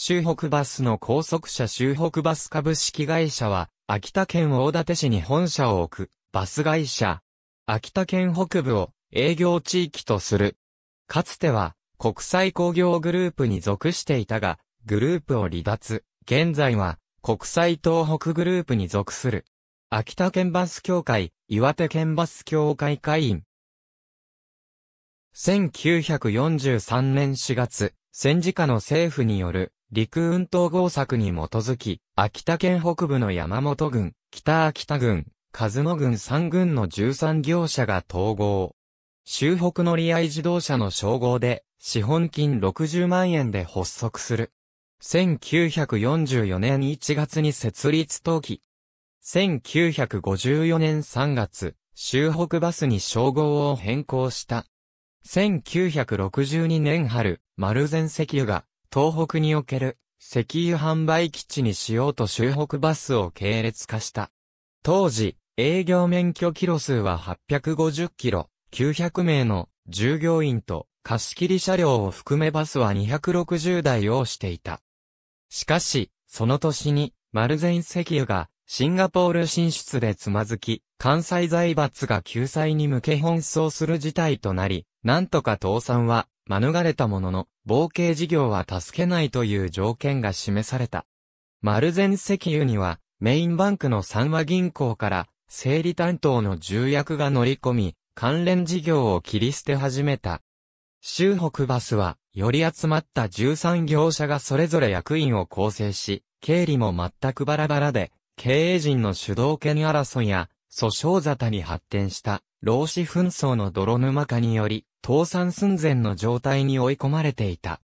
州北バスの高速車州北バス株式会社は、秋田県大館市に本社を置く、バス会社。秋田県北部を営業地域とする。かつては、国際工業グループに属していたが、グループを離脱。現在は、国際東北グループに属する。秋田県バス協会、岩手県バス協会会員。1943年4月、戦時下の政府による陸運統合策に基づき、秋田県北部の山本郡、北秋田郡、和野郡3郡の13業者が統合。州北乗り合い自動車の称号で、資本金60万円で発足する。1944年1月に設立登記。1954年3月、州北バスに称号を変更した。1962年春、丸善石油が東北における石油販売基地にしようと州北バスを系列化した。当時、営業免許キロ数は850キロ、900名の従業員と貸切車両を含めバスは260台をしていた。しかし、その年に、マルゼン石油がシンガポール進出でつまずき、関西財閥が救済に向け奔走する事態となり、なんとか倒産は免れたものの、冒険事業は助けないという条件が示された。マルゼン石油には、メインバンクの三和銀行から、整理担当の重役が乗り込み、関連事業を切り捨て始めた。州北バスは、より集まった13業者がそれぞれ役員を構成し、経理も全くバラバラで、経営陣の主導権争いや、訴訟沙汰に発展した、労使紛争の泥沼化により、倒産寸前の状態に追い込まれていた。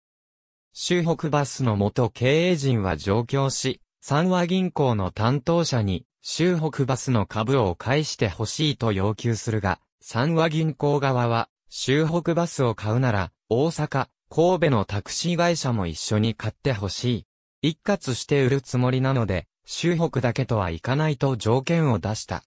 州北バスの元経営陣は上京し、三和銀行の担当者に、州北バスの株を返してほしいと要求するが、三和銀行側は、州北バスを買うなら、大阪、神戸のタクシー会社も一緒に買ってほしい。一括して売るつもりなので、州北だけとはいかないと条件を出した。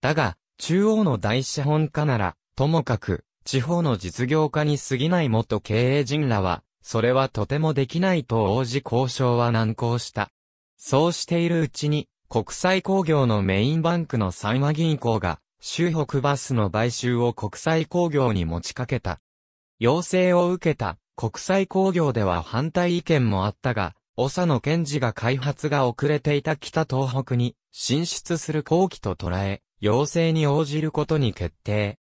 だが、中央の大資本家なら、ともかく、地方の実業家に過ぎない元経営陣らは、それはとてもできないと応じ交渉は難航した。そうしているうちに、国際工業のメインバンクの三和銀行が、州北バスの買収を国際工業に持ちかけた。要請を受けた国際工業では反対意見もあったが、長野賢治が開発が遅れていた北東北に進出する後期と捉え、要請に応じることに決定。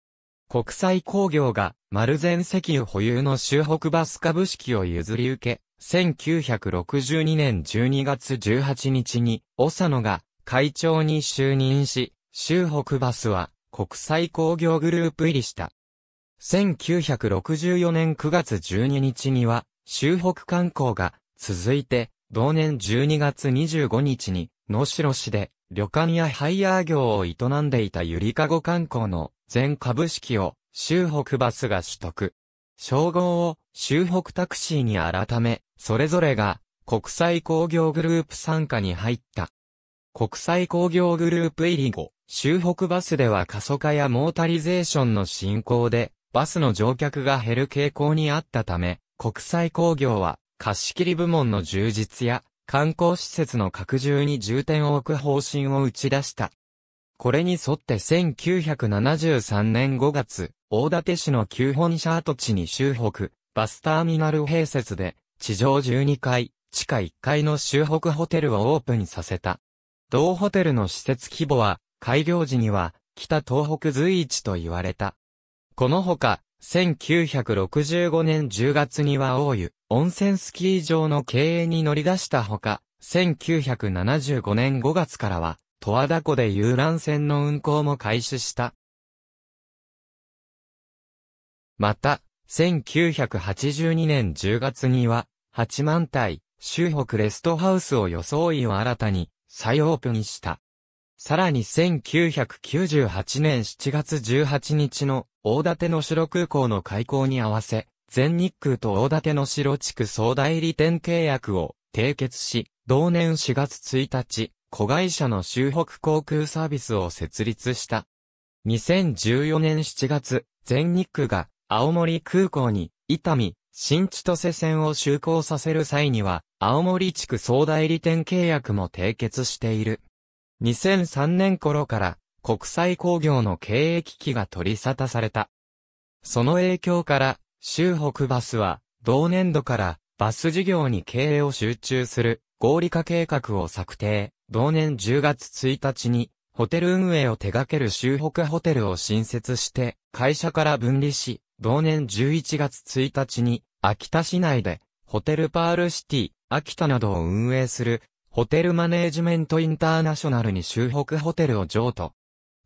国際工業が丸全石油保有の州北バス株式を譲り受け、1962年12月18日に、長野が会長に就任し、州北バスは国際工業グループ入りした。1964年9月12日には、州北観光が続いて、同年12月25日に、野城市で旅館やハイヤー業を営んでいたゆりかご観光の全株式を州北バスが取得。称号を州北タクシーに改め、それぞれが国際工業グループ傘下に入った。国際工業グループ入り後、州北バスでは過疎化やモータリゼーションの進行で、バスの乗客が減る傾向にあったため、国際工業は貸し切り部門の充実や観光施設の拡充に重点を置く方針を打ち出した。これに沿って1973年5月、大館市の旧本社跡地に州北、バスターミナル併設で、地上12階、地下1階の州北ホテルをオープンさせた。同ホテルの施設規模は、開業時には、北東北随一と言われた。このほか、1965年10月には大湯、温泉スキー場の経営に乗り出したほか、1975年5月からは、十和田湖で遊覧船の運航も開始した。また、1982年10月には、八幡体、周北レストハウスを装いを新たに再オープンした。さらに1998年7月18日の大館の城空港の開港に合わせ、全日空と大館の城地区総代理店契約を締結し、同年4月1日、子会社の周北航空サービスを設立した。2014年7月、全日空が青森空港に伊丹、新千歳線を就航させる際には、青森地区総代理店契約も締結している。2003年頃から国際工業の経営危機が取り沙汰された。その影響から州北バスは、同年度から、バス事業に経営を集中する、合理化計画を策定。同年10月1日に、ホテル運営を手掛ける州北ホテルを新設して、会社から分離し、同年11月1日に、秋田市内で、ホテルパールシティ、秋田などを運営する、ホテルマネージメントインターナショナルに州北ホテルを譲渡。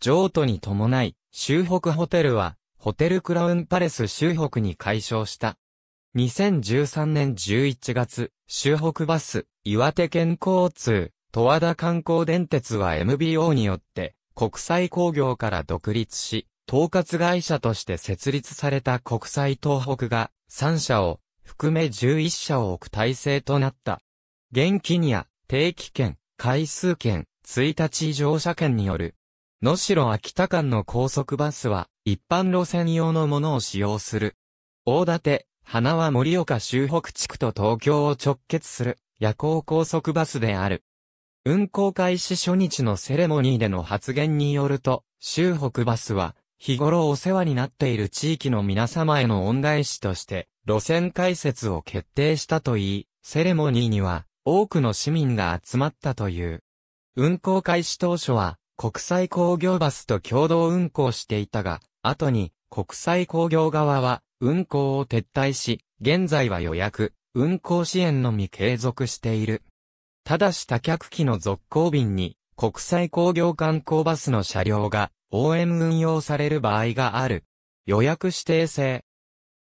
譲渡に伴い、州北ホテルは、ホテルクラウンパレス周北に改称した。2013年11月、周北バス、岩手県交通、戸和田観光電鉄は MBO によって国際工業から独立し、統括会社として設立された国際東北が3社を含め11社を置く体制となった。現金や定期券、回数券、1日乗車券による能代秋田間の高速バスは、一般路線用のものを使用する。大館、花は森岡周北地区と東京を直結する、夜行高速バスである。運行開始初日のセレモニーでの発言によると、周北バスは、日頃お世話になっている地域の皆様への恩返しとして、路線開設を決定したといい、セレモニーには、多くの市民が集まったという。運行開始当初は、国際工業バスと共同運行していたが、後に国際工業側は運行を撤退し、現在は予約、運行支援のみ継続している。ただし多客機の続行便に国際工業観光バスの車両が OM 運用される場合がある。予約指定制。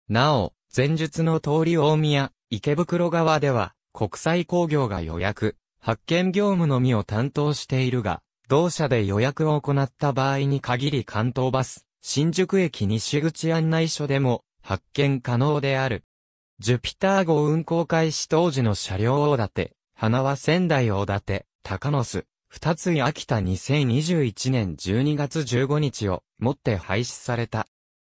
なお、前述の通り大宮、池袋側では国際工業が予約、発見業務のみを担当しているが、同社で予約を行った場合に限り関東バス、新宿駅西口案内所でも発見可能である。ジュピター号運行開始当時の車両大館、花は仙台大館、高野巣、二つ秋田2021年12月15日をもって廃止された。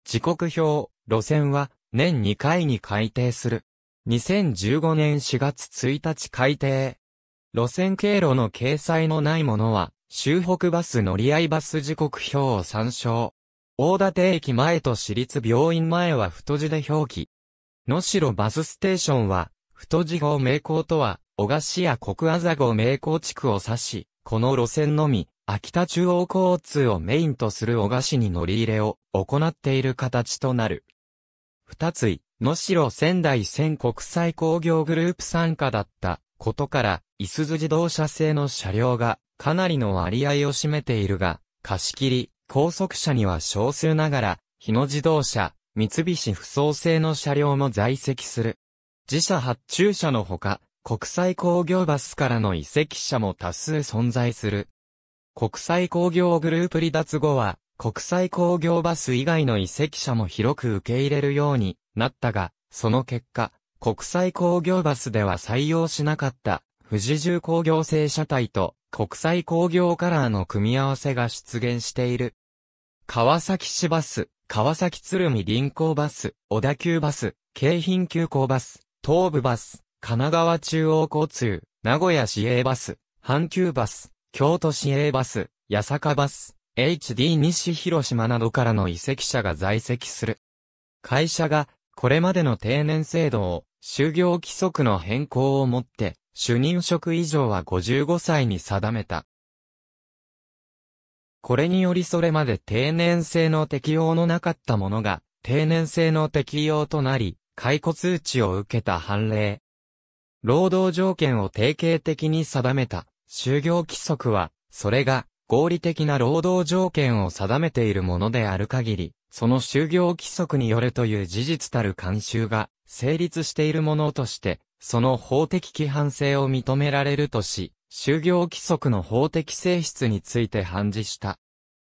時刻表、路線は年2回に改定する。2015年4月1日改定。路線経路の掲載のないものは、州北バス乗り合いバス時刻表を参照。大館駅前と市立病院前は太字で表記。野城バスステーションは、太字号名工とは、小菓子や国あざ号名工地区を指し、この路線のみ、秋田中央交通をメインとする小菓子に乗り入れを行っている形となる。二つい、野城仙台線国際工業グループ参加だったことから、いすず自動車製の車両がかなりの割合を占めているが、貸切、高速車には少数ながら、日野自動車、三菱不創製の車両も在籍する。自社発注車のほか、国際工業バスからの移籍車も多数存在する。国際工業グループ離脱後は、国際工業バス以外の移籍車も広く受け入れるようになったが、その結果、国際工業バスでは採用しなかった、富士重工業製車体と国際工業カラーの組み合わせが出現している。川崎市バス、川崎鶴見臨港バス、小田急バス、京浜急行バス、東武バス、神奈川中央交通、名古屋市営バス、阪急バス、京都市営バス、八坂バス、HD 西広島などからの移籍者が在籍する。会社が、これまでの定年制度を、就業規則の変更をもって、主任職以上は55歳に定めた。これによりそれまで定年制の適用のなかったものが、定年制の適用となり、解雇通知を受けた判例。労働条件を定型的に定めた、就業規則は、それが合理的な労働条件を定めているものである限り、その就業規則によるという事実たる慣習が成立しているものとしてその法的規範性を認められるとし、就業規則の法的性質について判事した。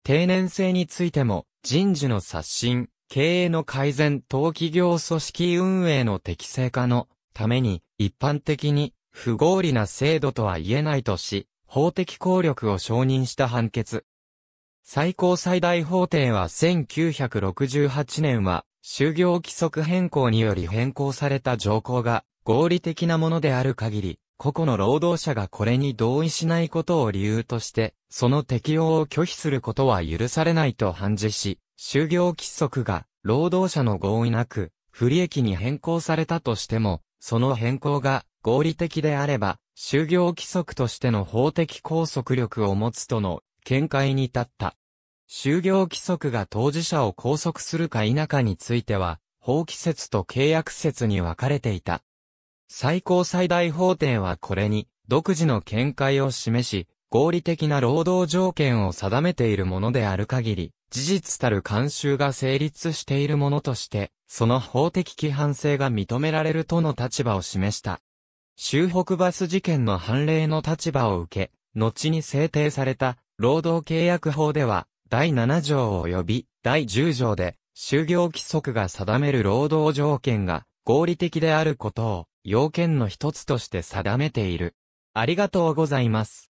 定年制についても、人事の刷新、経営の改善等企業組織運営の適正化のために、一般的に不合理な制度とは言えないとし、法的効力を承認した判決。最高最大法廷は1968年は、就業規則変更により変更された条項が合理的なものである限り、個々の労働者がこれに同意しないことを理由として、その適用を拒否することは許されないと判事し、就業規則が労働者の合意なく、不利益に変更されたとしても、その変更が合理的であれば、就業規則としての法的拘束力を持つとの見解に立った。就業規則が当事者を拘束するか否かについては、法規説と契約説に分かれていた。最高最大法廷はこれに、独自の見解を示し、合理的な労働条件を定めているものである限り、事実たる慣習が成立しているものとして、その法的規範性が認められるとの立場を示した。州北バス事件の判例の立場を受け、後に制定された、労働契約法では、第7条及び、第10条で、就業規則が定める労働条件が合理的であることを、要件の一つとして定めている。ありがとうございます。